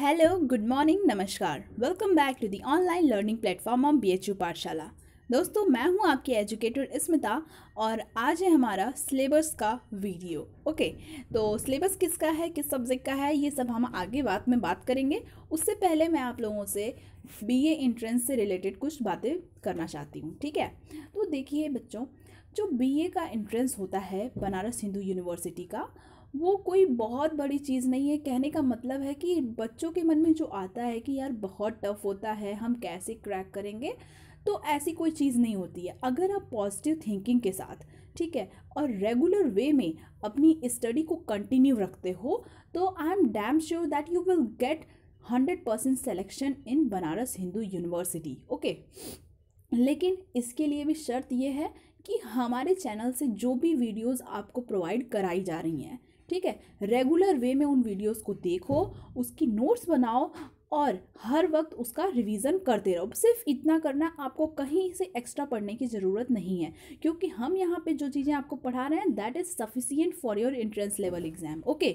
Hello good morning नमस्कार welcome back to the online learning platform of B H U Pathshala दोस्तों मैं हूं आपकी एजुकेटर स्मिता और आज है हमारा सिलेबस का वीडियो ओके तो सिलेबस किसका है किस सब्जेक्ट का है ये सब हम आगे बात में बात करेंगे उससे पहले मैं आप लोगों से बी ए इंट्रेंस से रिलेटेड कुछ बातें करना चाहती हूँ ठीक है तो देखिए बच्चों जो बी ए का इंट्रेंस होता है बनारस हिंदू यूनिवर्सिटी का वो कोई बहुत बड़ी चीज़ नहीं है कहने का मतलब है कि बच्चों के मन में जो आता है कि यार बहुत टफ होता है हम कैसे क्रैक करेंगे तो ऐसी कोई चीज़ नहीं होती है अगर आप पॉजिटिव थिंकिंग के साथ ठीक है और रेगुलर वे में अपनी स्टडी को कंटिन्यू रखते हो तो I am damn sure that you will get hundred percent selection in Banaras Hindu University okay लेकिन इसके लिए भी शर्त यह है कि हमारे चैनल से जो भी वीडियोस आपको प्रोवाइड कराई जा रही हैं ठीक है रेगुलर वे में उन वीडियोस को देखो उसकी नोट्स बनाओ और हर वक्त उसका रिवीजन करते रहो सिर्फ इतना करना आपको कहीं से एक्स्ट्रा पढ़ने की ज़रूरत नहीं है क्योंकि हम यहाँ पे जो चीज़ें आपको पढ़ा रहे हैं that is sufficient for your entrance level exam okay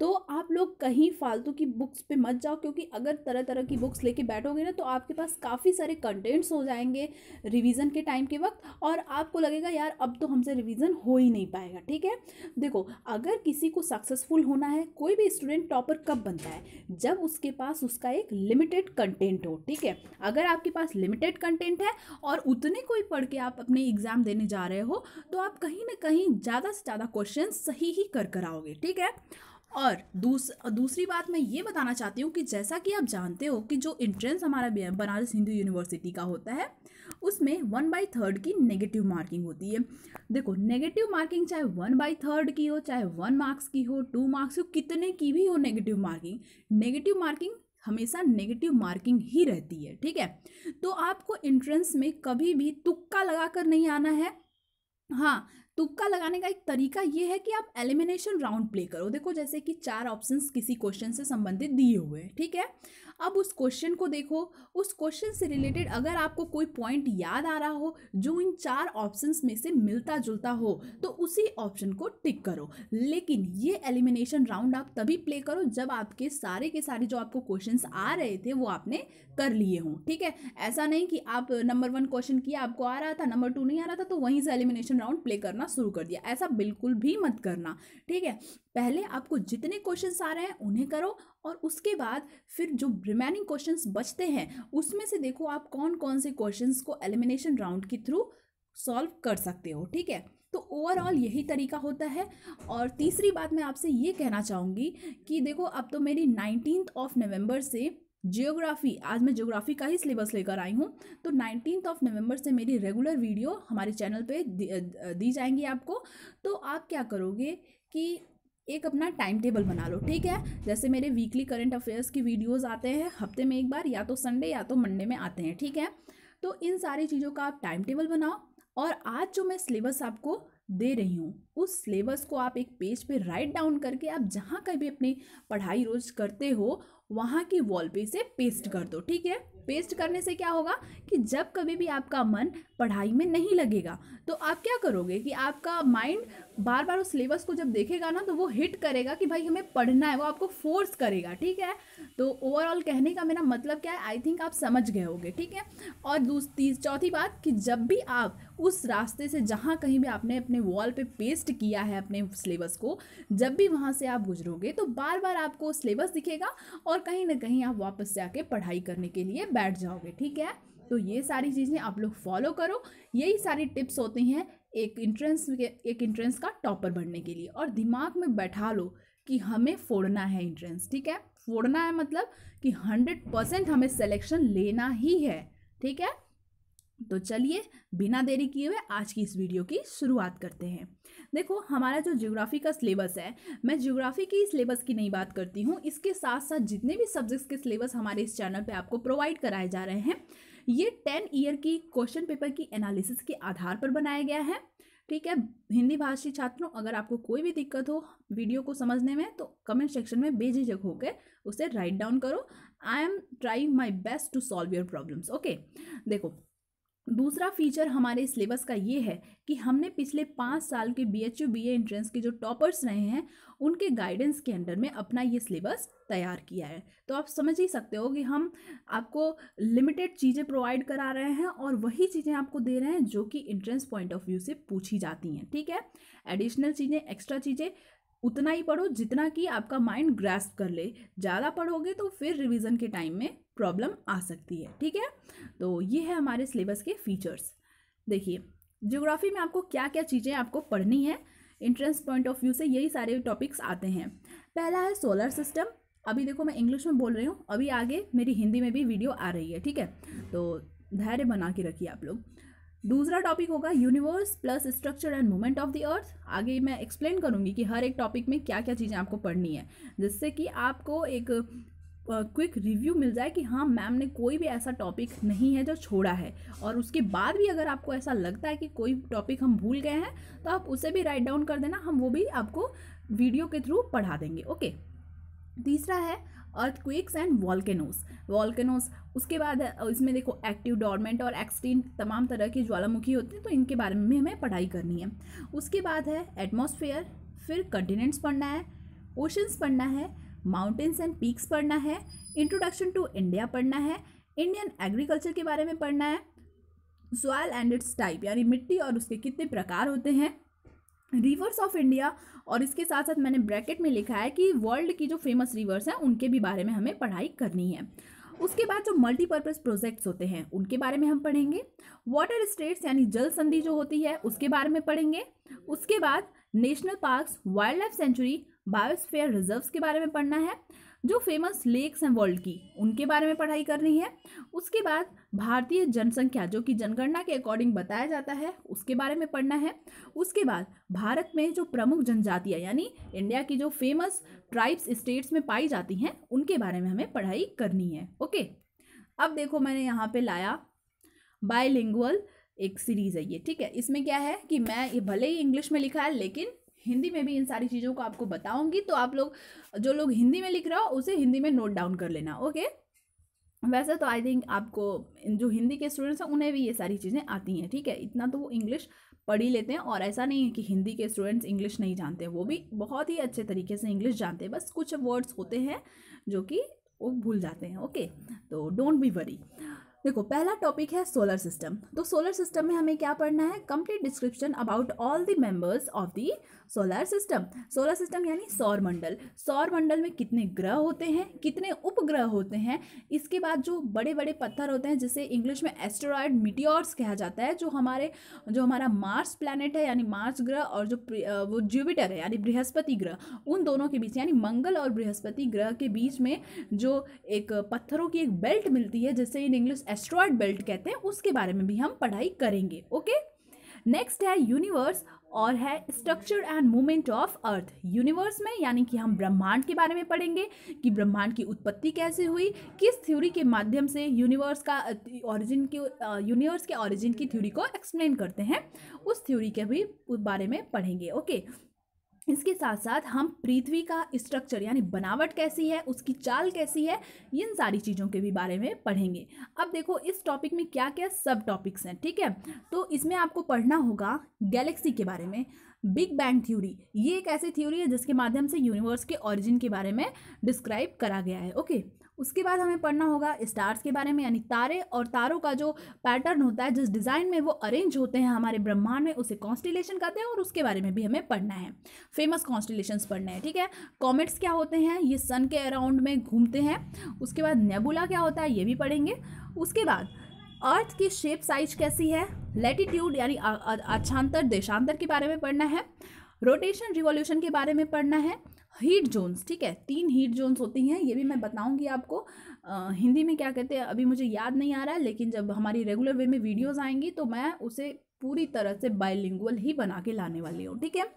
तो आप लोग कहीं फालतू की बुक्स पे मत जाओ क्योंकि अगर तरह तरह की बुक्स लेके बैठोगे ना तो आपके पास काफ़ी सारे कंटेंट्स हो जाएंगे रिविज़न के टाइम के वक्त और आपको लगेगा यार अब तो हमसे रिविज़न हो ही नहीं पाएगा ठीक है देखो अगर किसी को सक्सेसफुल होना है कोई भी स्टूडेंट टॉपर कब बनता है जब उसके पास उसका एक लिमिटेड कंटेंट हो ठीक है अगर आपके पास लिमिटेड कंटेंट है और उतने को ही पढ़ के आप अपने एग्ज़ाम देने जा रहे हो तो आप कहीं ना कहीं ज़्यादा से ज़्यादा क्वेश्चन सही ही कर कर आओगे ठीक है और दूस दूसरी बात मैं ये बताना चाहती हूँ कि जैसा कि आप जानते हो कि जो इंट्रेंस हमारा बनारस हिंदू यूनिवर्सिटी का होता है उसमें वन बाई थर्ड की नेगेटिव मार्किंग होती है देखो नेगेटिव मार्किंग चाहे वन बाई थर्ड की हो चाहे वन मार्क्स की हो टू मार्क्स की हो कितने की भी हो नेगेटिव मार्किंग नेगेटिव मार्किंग हमेशा नेगेटिव मार्किंग ही रहती है ठीक है तो आपको एंट्रेंस में कभी भी तुक्का लगा कर नहीं आना है हाँ तुक्का लगाने का एक तरीका ये है कि आप एलिमिनेशन राउंड प्ले करो देखो जैसे कि चार ऑप्शंस किसी क्वेश्चन से संबंधित दिए हुए हैं ठीक है अब उस क्वेश्चन को देखो उस क्वेश्चन से रिलेटेड अगर आपको कोई पॉइंट याद आ रहा हो जो इन चार ऑप्शन में से मिलता जुलता हो तो उसी ऑप्शन को टिक करो लेकिन ये एलिमिनेशन राउंड आप तभी प्ले करो जब आपके सारे के सारे जो आपको क्वेश्चन आ रहे थे वो आपने कर लिए हों ठीक है ऐसा नहीं कि आप नंबर वन क्वेश्चन किया आपको आ रहा था नंबर टू नहीं आ रहा था तो वहीं से एलिमिनेशन राउंड प्ले करना शुरू कर दिया ऐसा बिल्कुल भी मत करना ठीक है पहले आपको जितने क्वेश्चन आ रहे हैं उन्हें करो और उसके बाद फिर जो रिमेनिंग क्वेश्चंस बचते हैं उसमें से देखो आप कौन कौन से क्वेश्चंस को एलिमिनेशन राउंड के थ्रू सॉल्व कर सकते हो ठीक है तो ओवरऑल यही तरीका होता है और तीसरी बात मैं आपसे ये कहना चाहूँगी कि देखो अब तो मेरी नाइनटीन ऑफ नवंबर से जियोग्राफी आज मैं जियोग्राफी का ही सिलेबस लेकर आई हूँ तो नाइनटीन ऑफ नवंबर से मेरी रेगुलर वीडियो हमारे चैनल पे दी, दी जाएंगी आपको तो आप क्या करोगे कि एक अपना टाइम टेबल बना लो ठीक है जैसे मेरे वीकली करंट अफेयर्स की वीडियोज़ आते हैं हफ्ते में एक बार या तो संडे या तो मंडे में आते हैं ठीक है तो इन सारी चीज़ों का आप टाइम टेबल बनाओ और आज जो मैं सिलेबस आपको दे रही हूँ उस सिलेबस को आप एक पेज पे राइट डाउन करके आप जहाँ कभी अपनी पढ़ाई रोज़ करते हो वहाँ की वॉल पे से पेस्ट कर दो ठीक है पेस्ट करने से क्या होगा कि जब कभी भी आपका मन पढ़ाई में नहीं लगेगा तो आप क्या करोगे कि आपका माइंड बार बार उस सिलेबस को जब देखेगा ना तो वो हिट करेगा कि भाई हमें पढ़ना है वो आपको फोर्स करेगा ठीक है तो ओवरऑल कहने का मेरा मतलब क्या है आई थिंक आप समझ गए होगे ठीक है और दूसरी चौथी बात कि जब भी आप उस रास्ते से जहाँ कहीं भी आपने अपने वॉल पे पेस्ट किया है अपने सिलेबस को जब भी वहाँ से आप गुजरोगे तो बार बार आपको सिलेबस दिखेगा और कहीं ना कहीं आप वापस से आके पढ़ाई करने के लिए बैठ जाओगे ठीक है तो ये सारी चीज़ें आप लोग फॉलो करो यही सारी टिप्स होती हैं एक इंट्रेंस एक इंट्रेंस का टॉपर बनने के लिए और दिमाग में बैठा लो कि हमें फोड़ना है इंट्रेंस ठीक है फोड़ना है मतलब कि हंड्रेड परसेंट हमें सेलेक्शन लेना ही है ठीक है तो चलिए बिना देरी किए हुए आज की इस वीडियो की शुरुआत करते हैं देखो हमारा जो ज्योग्राफी का सिलेबस है मैं ज्योग्राफी की सिलेबस की नहीं बात करती हूँ इसके साथ साथ जितने भी सब्जेक्ट्स के सिलेबस हमारे इस चैनल पे आपको प्रोवाइड कराए जा रहे हैं ये टेन ईयर की क्वेश्चन पेपर की एनालिसिस के आधार पर बनाया गया है ठीक है हिंदी भाषी छात्रों अगर आपको कोई भी दिक्कत हो वीडियो को समझने में तो कमेंट सेक्शन में बेझिझक होकर उसे राइट डाउन करो I am trying my best to solve your problems okay देखो दूसरा फीचर हमारे सिलेबस का ये है कि हमने पिछले पाँच साल के B H U B A entrance के जो टॉपर्स रहे हैं उनके गाइडेंस के अंडर में अपना ये सिलेबस तैयार किया है तो आप समझ ही सकते हो कि हम आपको लिमिटेड चीज़ें प्रोवाइड करा रहे हैं और वही चीज़ें आपको दे रहे हैं जो कि इंट्रेंस पॉइंट ऑफ व्यू से पूछी जाती हैं ठीक है एडिशनल चीज़ें एक्स्ट्रा चीज़ें उतना ही पढ़ो जितना कि आपका माइंड ग्रास्प कर ले ज़्यादा पढ़ोगे तो फिर रिवीजन के टाइम में प्रॉब्लम आ सकती है ठीक है तो ये है हमारे सिलेबस के फीचर्स देखिए ज्योग्राफी में आपको क्या क्या चीज़ें आपको पढ़नी है इंट्रेंस पॉइंट ऑफ व्यू से यही सारे टॉपिक्स आते हैं पहला है सोलर सिस्टम अभी देखो मैं इंग्लिश में बोल रही हूँ अभी आगे मेरी हिंदी में भी वीडियो आ रही है ठीक है तो धैर्य बना के रखिए आप लोग दूसरा टॉपिक होगा universe plus structure and movement of the earth आगे मैं एक्सप्लेन करूँगी कि हर एक टॉपिक में क्या क्या चीज़ें आपको पढ़नी है जिससे कि आपको एक क्विक uh, रिव्यू मिल जाए कि हाँ मैम ने कोई भी ऐसा टॉपिक नहीं है जो छोड़ा है और उसके बाद भी अगर आपको ऐसा लगता है कि कोई टॉपिक हम भूल गए हैं तो आप उसे भी राइट डाउन कर देना हम वो भी आपको वीडियो के थ्रू पढ़ा देंगे ओके तीसरा है क्विक्स एंड वॉल्केनोस वॉल्केनोस उसके बाद इसमें देखो एक्टिव डॉर्मेंट और एक्सटीन तमाम तरह के ज्वालामुखी होते हैं तो इनके बारे में हमें पढ़ाई करनी है उसके बाद है एटमोसफेयर फिर कंटिनेंट्स पढ़ना है ओशंस पढ़ना है माउंटेन्स एंड पीक्स पढ़ना है इंट्रोडक्शन टू इंडिया पढ़ना है इंडियन एग्रीकल्चर के बारे में पढ़ना है सॉयल एंड इट्स टाइप यानी मिट्टी और उसके कितने प्रकार होते हैं रिवर्स ऑफ इंडिया और इसके साथ साथ मैंने ब्रैकेट में लिखा है कि वर्ल्ड की जो फेमस रिवर्स हैं उनके भी बारे में हमें पढ़ाई करनी है उसके बाद जो मल्टीपर्पज़ प्रोजेक्ट्स होते हैं उनके बारे में हम पढ़ेंगे वाटर स्टेट्स यानी जल संधि जो होती है उसके बारे में पढ़ेंगे उसके बाद national parks wild life sanctuary biosphere reserves के बारे में पढ़ना है जो फेमस लेक्स हैं वर्ल्ड की उनके बारे में पढ़ाई करनी है उसके बाद भारतीय जनसंख्या जो कि जनगणना के अकॉर्डिंग बताया जाता है उसके बारे में पढ़ना है उसके बाद भारत में जो प्रमुख जनजातियाँ यानी इंडिया की जो फेमस ट्राइब्स स्टेट्स में पाई जाती हैं उनके बारे में हमें पढ़ाई करनी है ओके अब देखो मैंने यहाँ पर लाया बायलिंगुअल एक सीरीज़ है ये ठीक है इसमें क्या है कि मैं ये भले ही इंग्लिश में लिखा है लेकिन हिंदी में भी इन सारी चीज़ों को आपको बताऊंगी तो आप लोग जो लोग हिंदी में लिख रहे हो उसे हिंदी में नोट डाउन कर लेना ओके वैसे तो आई थिंक आपको जो हिंदी के स्टूडेंट्स हैं उन्हें भी ये सारी चीज़ें आती हैं ठीक है इतना तो वो इंग्लिश पढ़ ही लेते हैं और ऐसा नहीं है कि हिंदी के स्टूडेंट्स इंग्लिश नहीं जानते वो भी बहुत ही अच्छे तरीके से इंग्लिश जानते हैं बस कुछ वर्ड्स होते हैं जो कि वो भूल जाते हैं ओके तो डोंट बी वरी देखो पहला टॉपिक है सोलर सिस्टम तो सोलर सिस्टम में हमें क्या पढ़ना है complete description about all the members of the solar system solar system यानी सौर मंडल सौर मंडल में कितने ग्रह होते हैं कितने उपग्रह होते हैं इसके बाद जो बड़े बड़े पत्थर होते हैं जिसे इंग्लिश में एस्ट्रॉयड मिटियोर्स कहा जाता है जो हमारे जो हमारा मार्स प्लानट है यानी मार्स ग्रह और जो वो जुपिटर है यानी बृहस्पति ग्रह उन दोनों के बीच यानी मंगल और बृहस्पति ग्रह के बीच में जो एक पत्थरों की एक बेल्ट मिलती है जिसे इन इंग्लिश एस्ट्रॉयड बेल्ट कहते हैं उसके बारे में भी हम पढ़ाई करेंगे ओके नेक्स्ट है यूनिवर्स और है structure and movement of earth universe में यानी कि हम ब्रह्मांड के बारे में पढ़ेंगे कि ब्रह्मांड की उत्पत्ति कैसे हुई किस थ्योरी के माध्यम से यूनिवर्स का ऑरिजिन के यूनिवर्स के ऑरिजिन की थ्योरी को एक्सप्लेन करते हैं उस थ्योरी के भी उस बारे में पढ़ेंगे ओके okay? इसके साथ साथ हम पृथ्वी का स्ट्रक्चर यानी बनावट कैसी है उसकी चाल कैसी है इन सारी चीज़ों के भी बारे में पढ़ेंगे अब देखो इस टॉपिक में क्या क्या सब टॉपिक्स हैं ठीक है तो इसमें आपको पढ़ना होगा गैलेक्सी के बारे में बिग बैंग थ्योरी ये एक ऐसी थ्योरी है जिसके माध्यम से यूनिवर्स के ऑरिजिन के बारे में डिस्क्राइब करा गया है ओके उसके बाद हमें पढ़ना होगा स्टार्स के बारे में यानी तारे और तारों का जो पैटर्न होता है जिस डिज़ाइन में वो अरेंज होते हैं हमारे ब्रह्मांड में उसे कॉन्स्टिलेशन कहते हैं और उसके बारे में भी हमें पढ़ना है फेमस कॉन्स्टिलेशन पढ़ना है ठीक है कॉमेट्स क्या होते हैं ये सन के अराउंड में घूमते हैं उसके बाद नेबुला क्या होता है ये भी पढ़ेंगे उसके बाद अर्थ की शेप साइज कैसी है लेटीट्यूड यानी अच्छांतर देशांतर के बारे में पढ़ना है रोटेशन रिवॉल्यूशन के बारे में पढ़ना है हीट जोन्स ठीक है तीन हीट जोन्स होती हैं ये भी मैं बताऊंगी आपको आ, हिंदी में क्या कहते हैं अभी मुझे याद नहीं आ रहा है लेकिन जब हमारी रेगुलर वे में वीडियोज़ आएंगी तो मैं उसे पूरी तरह से बायलिंगुअल ही बना के लाने वाली हूँ ठीक है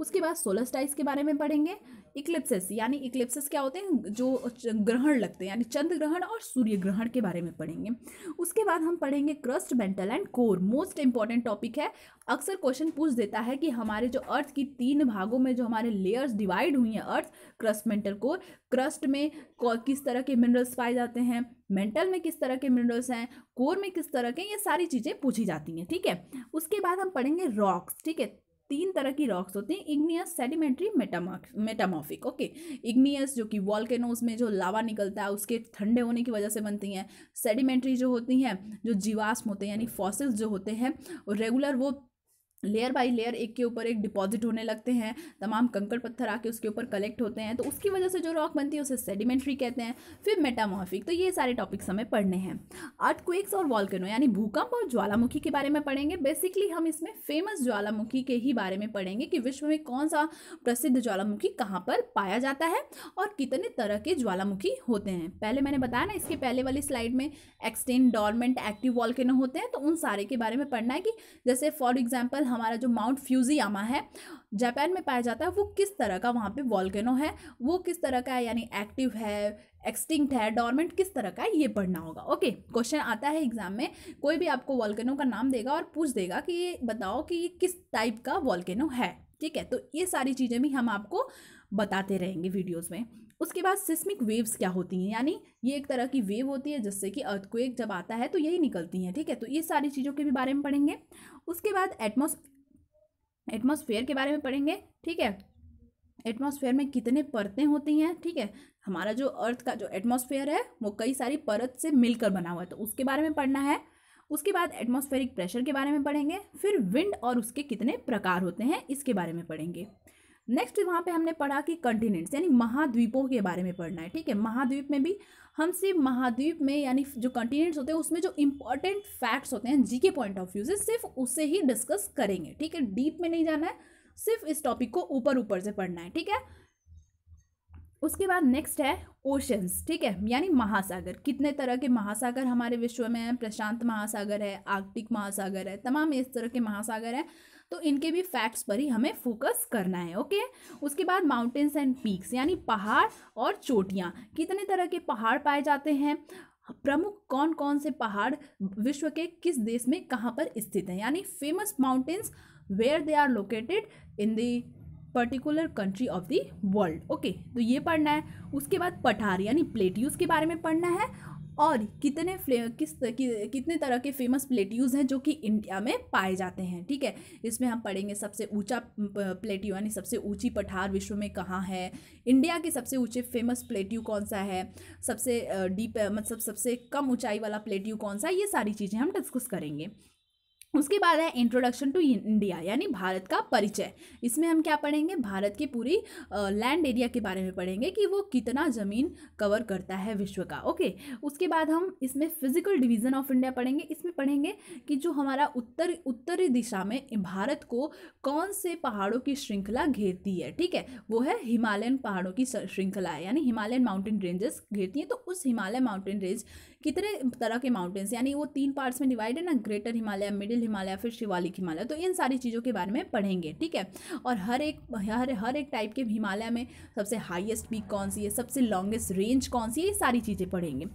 उसके बाद सोलर स्टाइल्स के बारे में पढ़ेंगे इक्लिप्सिस यानी इक्लिप्सिस क्या होते हैं जो ग्रहण लगते हैं यानी चंद्र ग्रहण और सूर्य ग्रहण के बारे में पढ़ेंगे उसके बाद हम पढ़ेंगे crust mantle and core most important topic है अक्सर क्वेश्चन पूछ देता है कि हमारे जो अर्थ की तीन भागों में जो हमारे लेयर्स डिवाइड हुई हैं earth crust mantle core crust में किस तरह के मिनरल्स पाए जाते हैं मेंटल में किस तरह के मिनरल्स हैं कोर में किस तरह के ये सारी चीज़ें पूछी जाती हैं ठीक है थीके? उसके बाद हम पढ़ेंगे रॉक्स ठीक है तीन तरह की रॉक्स होती हैं igneous sedimentary metamorphic okay igneous जो कि वॉल्केनोज में जो लावा निकलता है उसके ठंडे होने की वजह से बनती हैं सेडिमेंट्री जो होती हैं जो जीवाश्म होते हैं यानी फॉसिल्स जो होते हैं रेगुलर वो लेयर बाय लेयर एक के ऊपर एक डिपॉजिट होने लगते हैं तमाम कंकड़ पत्थर आके उसके ऊपर कलेक्ट होते हैं तो उसकी वजह से जो रॉक बनती है उसे सेडिमेंट्री कहते हैं फिर मेटामॉर्फिक तो ये सारे टॉपिक्स हमें पढ़ने हैं अर्थक्वेक्स और वॉल्केनो यानी भूकंप और ज्वालामुखी के बारे में पढ़ेंगे बेसिकली हम इसमें फेमस ज्वालामुखी के ही बारे में पढ़ेंगे कि विश्व में कौन सा प्रसिद्ध ज्वालामुखी कहाँ पर पाया जाता है और कितने तरह के ज्वालामुखी होते हैं पहले मैंने बताया ना इसके पहले वाली स्लाइड में एक्सटेंड डॉर्मेंट एक्टिव वॉल्केनो होते हैं तो उन सारे के बारे में पढ़ना है कि जैसे फॉर एग्जाम्पल हमारा जो माउंट आमा है जापान में पाया जाता है वो किस तरह का वहाँ पे वॉलकेनो है वो किस तरह का है यानी एक्टिव है एक्सटिंक्ट है डॉर्मेंट किस तरह का है ये पढ़ना होगा ओके क्वेश्चन आता है एग्जाम में कोई भी आपको वॉलकेनो का नाम देगा और पूछ देगा कि ये बताओ कि ये किस टाइप का वॉलकेनो है ठीक है तो ये सारी चीज़ें भी हम आपको बताते रहेंगे वीडियोज़ में उसके बाद सिस्मिक वेव्स क्या होती हैं यानी ये एक तरह की वेव होती है जिससे कि अर्थक्वेक जब आता है तो यही निकलती हैं ठीक है तो ये सारी चीज़ों के भी बारे में पढ़ेंगे उसके बाद एटमोस एटमोसफेयर के बारे में पढ़ेंगे ठीक है एटमोसफेयर में कितने परतें होती हैं ठीक है हमारा जो अर्थ का जो एटमोसफेयर है वो कई सारी परत से मिलकर बना हुआ है तो उसके बारे में पढ़ना है उसके बाद एटमोसफेयरिक प्रेशर के बारे में पढ़ेंगे फिर विंड और उसके कितने प्रकार होते हैं इसके बारे में पढ़ेंगे नेक्स्ट वहाँ पे हमने पढ़ा कि कंटिनेंट्स यानी महाद्वीपों के बारे में पढ़ना है ठीक है महाद्वीप में भी हम सिर्फ महाद्वीप में यानी जो कंटिनेंट्स होते हैं उसमें जो इंपॉर्टेंट फैक्ट्स होते हैं जीके पॉइंट ऑफ व्यू से सिर्फ उसे ही डिस्कस करेंगे ठीक है डीप में नहीं जाना है सिर्फ इस टॉपिक को ऊपर ऊपर से पढ़ना है ठीक है उसके बाद नेक्स्ट है ओशंस ठीक है यानी महासागर कितने तरह के महासागर हमारे विश्व में हैं प्रशांत महासागर है आर्कटिक महासागर है तमाम इस तरह के महासागर हैं तो इनके भी फैक्ट्स पर ही हमें फोकस करना है ओके उसके बाद माउंटेन्स एंड पीक्स यानी पहाड़ और चोटियाँ कितने तरह के पहाड़ पाए जाते हैं प्रमुख कौन कौन से पहाड़ विश्व के किस देश में कहाँ पर स्थित हैं यानी famous mountains where they are located in the particular country of the world okay तो ये पढ़ना है उसके बाद पठार यानी प्लेट्यूज के बारे में पढ़ना है और कितने फ्ले किस कि, कितने तरह के फेमस प्लेट्यूज़ हैं जो कि इंडिया में पाए जाते हैं ठीक है इसमें हम पढ़ेंगे सबसे ऊंचा प्लेट्यू यानी सबसे ऊंची पठार विश्व में कहाँ है इंडिया के सबसे ऊंचे फेमस प्लेट्यू कौन सा है सबसे डीप मतलब सबसे कम ऊंचाई वाला प्लेट्यू कौन सा है ये सारी चीज़ें हम डिस्कस करेंगे उसके बाद है इंट्रोडक्शन टू इंडिया यानी भारत का परिचय इसमें हम क्या पढ़ेंगे भारत की पूरी लैंड एरिया के बारे में पढ़ेंगे कि वो कितना ज़मीन कवर करता है विश्व का ओके उसके बाद हम इसमें फिजिकल डिवीज़न ऑफ इंडिया पढ़ेंगे इसमें पढ़ेंगे कि जो हमारा उत्तर उत्तरी दिशा में भारत को कौन से पहाड़ों की श्रृंखला घेरती है ठीक है वो है हिमालयन पहाड़ों की श्रृंखला यानी हिमालयन माउंटेन रेंजेस घेरती हैं तो उस हिमालय माउंटेन रेंज कितने तरह के माउंटेन्स यानी वो तीन पार्ट्स में डिवाइड है ना ग्रेटर हिमालय मिडिल हिमालय फिर शिवालिक हिमालय तो इन सारी चीज़ों के बारे में पढ़ेंगे ठीक है और हर एक हर हर एक टाइप के हिमालय में सबसे हाईएस्ट पीक कौन सी है सबसे लॉन्गेस्ट रेंज कौन सी है ये सारी चीज़ें पढ़ेंगे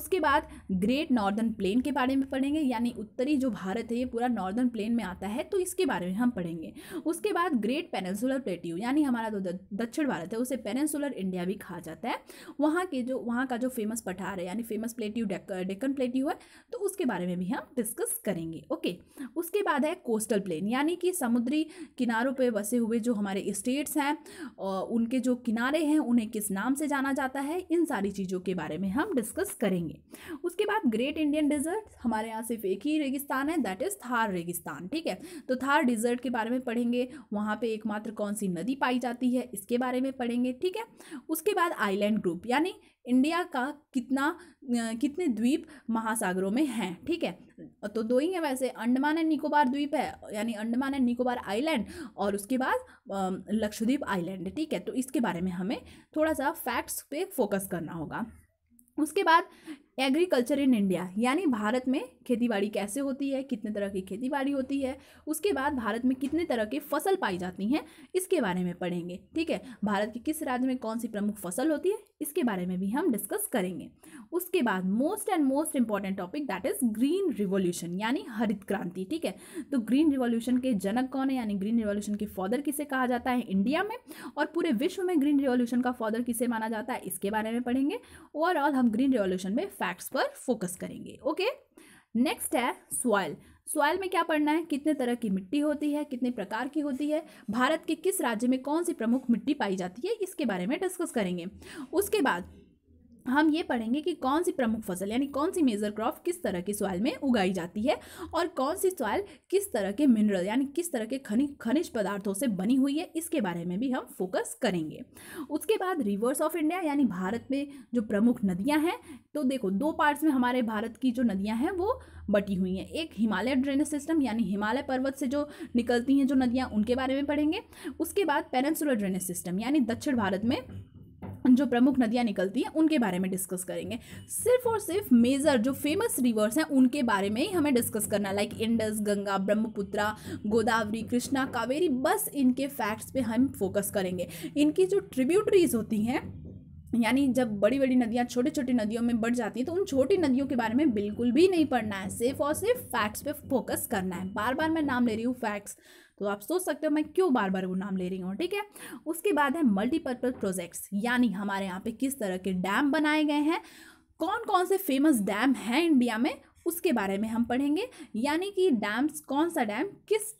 उसके बाद ग्रेट नॉर्दर्न प्लेन के बारे में पढ़ेंगे यानी उत्तरी जो भारत है ये पूरा नॉर्दर्न प्लेन में आता है तो इसके बारे में हम पढ़ेंगे उसके बाद ग्रेट पेनसुलर प्लेट्यू यानी हमारा जो दक्षिण भारत है उसे पेनसुलर इंडिया भी कहा जाता है वहाँ के जो वहाँ का जो फेमस पठार है यानी फेमस प्लेट्यू डेक्कन प्लेट्यू है तो उसके बारे में भी हम डिस्कस करेंगे ओके उसके बाद है कोस्टल प्लेन यानी कि समुद्री किनारों पर बसे हुए जो हमारे स्टेट्स हैं और उनके जो किनारे हैं उन्हें किस नाम से जाना जाता है इन सारी चीज़ों के बारे में हम डिस्कस करेंगे उसके बाद ग्रेट इंडियन डिजर्ट हमारे यहाँ सिर्फ एक ही रेगिस्तान है दैट इज़ थार रेगिस्तान ठीक है तो थार डिजर्ट के बारे में पढ़ेंगे वहाँ पे एकमात्र कौन सी नदी पाई जाती है इसके बारे में पढ़ेंगे ठीक है उसके बाद आइलैंड ग्रुप यानी इंडिया का कितना कितने द्वीप महासागरों में हैं ठीक है तो दो ही हैं वैसे अंडमान एंड निकोबार द्वीप है यानी अंडमान एंड निकोबार आइलैंड और उसके बाद लक्षद्वीप आइलैंड ठीक है तो इसके बारे में हमें थोड़ा सा फैक्ट्स पे फोकस करना होगा उसके बाद एग्रीकल्चर इन इंडिया यानी भारत में खेतीबाड़ी कैसे होती है कितने तरह की खेतीबाड़ी होती है उसके बाद भारत में कितने तरह की फसल पाई जाती हैं इसके बारे में पढ़ेंगे ठीक है भारत के किस राज्य में कौन सी प्रमुख फसल होती है इसके बारे में भी हम डिस्कस करेंगे उसके बाद most and most important topic that is green revolution यानी हरित क्रांति ठीक है तो ग्रीन रिवॉल्यूशन के जनक कौन है यानी ग्रीन रिवॉल्यूशन के फादर किसे कहा जाता है इंडिया में और पूरे विश्व में ग्रीन रिवॉल्यूशन का फादर किसे माना जाता है इसके बारे में पढ़ेंगे ओवरऑल हम ग्रीन रिवॉल्यूशन में फैक्ट्स पर फोकस करेंगे ओके okay? नेक्स्ट है सॉयल सॉयल में क्या पढ़ना है कितने तरह की मिट्टी होती है कितने प्रकार की होती है भारत के किस राज्य में कौन सी प्रमुख मिट्टी पाई जाती है इसके बारे में डिस्कस करेंगे उसके बाद हम ये पढ़ेंगे कि कौन सी प्रमुख फसल यानी कौन सी मेजर क्रॉप किस तरह की सॉइल में उगाई जाती है और कौन सी सॉइल किस तरह के मिनरल यानी किस तरह के खनिज खनिज पदार्थों से बनी हुई है इसके बारे में भी हम फोकस करेंगे उसके बाद रिवर्स ऑफ इंडिया यानी भारत में जो प्रमुख नदियाँ हैं तो देखो दो पार्ट्स में हमारे भारत की जो नदियाँ हैं वो बटी हुई हैं एक हिमालय ड्रेनेज सिस्टम यानी हिमालय पर्वत से जो निकलती हैं जो नदियाँ उनके बारे में पढ़ेंगे उसके बाद पेनसुलर ड्रेनेज सिस्टम यानी दक्षिण भारत में जो प्रमुख नदियाँ निकलती हैं उनके बारे में डिस्कस करेंगे सिर्फ और सिर्फ मेजर जो फेमस रिवर्स हैं उनके बारे में ही हमें डिस्कस करना लाइक इंडस गंगा ब्रह्मपुत्रा गोदावरी कृष्णा कावेरी बस इनके फैक्ट्स पे हम फोकस करेंगे इनकी जो ट्रिब्यूटरीज होती हैं यानी जब बड़ी बड़ी नदियाँ छोटी छोटी नदियों में बढ़ जाती हैं तो उन छोटी नदियों के बारे में बिल्कुल भी नहीं पढ़ना है सिर्फ और सिर्फ फैक्ट्स पे फोकस करना है बार बार मैं नाम ले रही हूँ फैक्ट्स तो आप सोच सकते हो मैं क्यों बार बार वो नाम ले रही हूँ ठीक है उसके बाद है मल्टीपर्पज़ प्रोजेक्ट्स यानी हमारे यहाँ पे किस तरह के डैम बनाए गए हैं कौन कौन से फेमस डैम हैं इंडिया में उसके बारे में हम पढ़ेंगे यानी कि डैम्स कौन सा डैम किस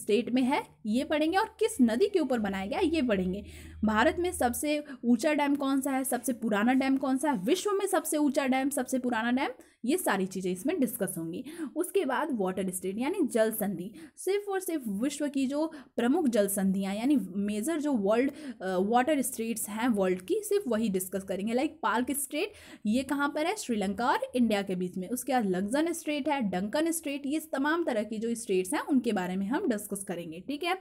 स्टेट में है ये पढ़ेंगे और किस नदी के ऊपर बनाया गया ये पढ़ेंगे भारत में सबसे ऊंचा डैम कौन सा है सबसे पुराना डैम कौन सा है विश्व में सबसे ऊंचा डैम सबसे पुराना डैम ये सारी चीज़ें इसमें डिस्कस होंगी उसके बाद वाटर स्टेट यानी जल संधि सिर्फ और सिर्फ विश्व की जो प्रमुख जल संधियाँ यानी मेजर जो वर्ल्ड वाटर स्टेट्स हैं वर्ल्ड की सिर्फ वही डिस्कस करेंगे लाइक पार्क स्टेट ये कहाँ पर है श्रीलंका और इंडिया के बीच में उसके बाद लग्जन स्टेट है डंकन स्टेट ये तमाम तरह की जो स्टेट्स हैं उनके बारे में हम डिस्कस करेंगे ठीक है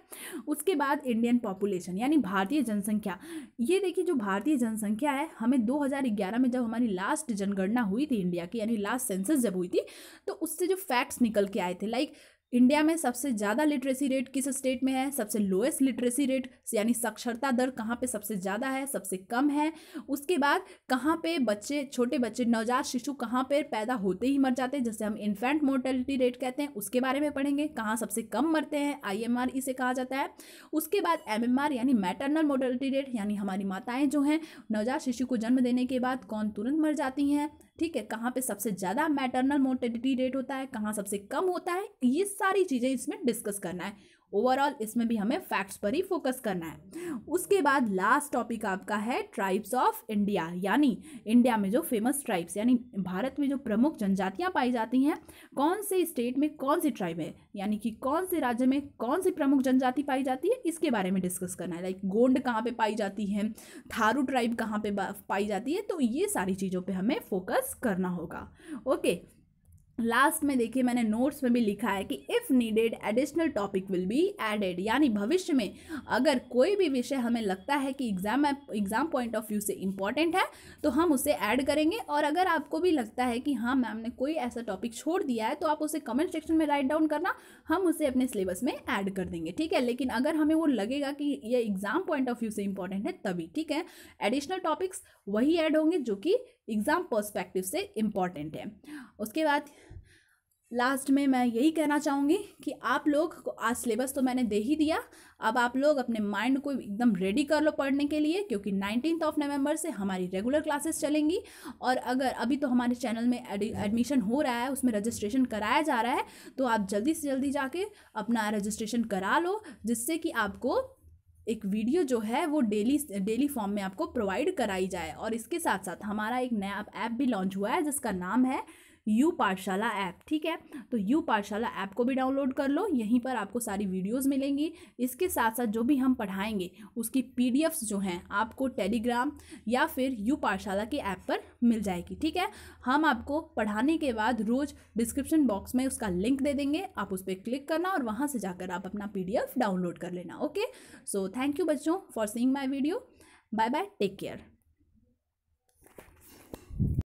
उसके बाद इंडियन पॉपुलेशन यानी भारतीय जनसंख्या जनसंख्या ये देखिए जो भारतीय जनसंख्या है हमें 2011 में जब हमारी लास्ट जनगणना हुई थी इंडिया की यानी लास्ट सेंसस जब हुई थी तो उससे जो फैक्ट्स निकल के आए थे लाइक इंडिया में सबसे ज़्यादा लिटरेसी रेट किस स्टेट में है सबसे लोएस्ट लिटरेसी रेट यानी साक्षरता दर कहाँ पे सबसे ज़्यादा है सबसे कम है उसके बाद कहाँ पे बच्चे छोटे बच्चे नवजात शिशु कहाँ पे पैदा होते ही मर जाते हैं जैसे हम इन्फेंट मोर्टेलिटी रेट कहते हैं उसके बारे में पढ़ेंगे कहाँ सबसे कम मरते हैं आई इसे कहा जाता है उसके बाद एम यानी मैटरनल मोर्टेलिटी रेट यानी हमारी माताएँ जो हैं नवजात शिशु को जन्म देने के बाद कौन तुरंत मर जाती हैं ठीक है कहाँ पे सबसे ज़्यादा मैटरनल मोर्टेलिटी रेट होता है कहाँ सबसे कम होता है ये सारी चीज़ें इसमें डिस्कस करना है ओवरऑल इसमें भी हमें फैक्ट्स पर ही फोकस करना है उसके बाद लास्ट टॉपिक आपका है ट्राइब्स ऑफ इंडिया यानी इंडिया में जो फेमस ट्राइब्स यानी भारत में जो प्रमुख जनजातियाँ पाई जाती हैं कौन से स्टेट में कौन सी ट्राइब है यानी कि कौन से राज्य में कौन सी प्रमुख जनजाति पाई जाती है इसके बारे में डिस्कस करना है लाइक गोंड कहाँ पर पाई जाती है थारू ट्राइब कहाँ पर पाई जाती है तो ये सारी चीज़ों पर हमें फोकस करना होगा ओके लास्ट में देखिए मैंने नोट्स में भी लिखा है कि if needed additional topic will be added यानी भविष्य में अगर कोई भी विषय हमें लगता है कि exam exam point of view से इम्पॉर्टेंट है तो हम उसे ऐड करेंगे और अगर आपको भी लगता है कि हाँ मैम ने कोई ऐसा टॉपिक छोड़ दिया है तो आप उसे कमेंट सेक्शन में राइट डाउन करना हम उसे अपने सिलेबस में ऐड कर देंगे ठीक है लेकिन अगर हमें वो लगेगा कि यह एग्ज़ाम पॉइंट ऑफ व्यू से इम्पॉर्टेंट है तभी ठीक है एडिशनल टॉपिक्स वही ऐड होंगे जो कि एग्ज़ाम पर्सपेक्टिव से इम्पॉर्टेंट है उसके बाद लास्ट में मैं यही कहना चाहूँगी कि आप लोग को आज सिलेबस तो मैंने दे ही दिया अब आप लोग अपने माइंड को एकदम रेडी कर लो पढ़ने के लिए क्योंकि नाइनटीन ऑफ नवंबर से हमारी रेगुलर क्लासेस चलेंगी और अगर अभी तो हमारे चैनल में एडमिशन हो रहा है उसमें रजिस्ट्रेशन कराया जा रहा है तो आप जल्दी से जल्दी जाके अपना रजिस्ट्रेशन करा लो जिससे कि आपको एक वीडियो जो है वो डेली डेली फॉर्म में आपको प्रोवाइड कराई जाए और इसके साथ साथ हमारा एक नया ऐप भी लॉन्च हुआ है जिसका नाम है यू पाठशाला ऐप ठीक है तो यू पाठशाला ऐप को भी डाउनलोड कर लो यहीं पर आपको सारी वीडियोस मिलेंगी इसके साथ साथ जो भी हम पढ़ाएंगे उसकी पी जो हैं आपको टेलीग्राम या फिर यू पाठशाला के ऐप पर मिल जाएगी ठीक है हम आपको पढ़ाने के बाद रोज़ डिस्क्रिप्शन बॉक्स में उसका लिंक दे देंगे आप उस पर क्लिक करना और वहाँ से जाकर आप अपना पी डाउनलोड कर लेना ओके सो थैंक यू बच्चों for seeing my video bye bye take care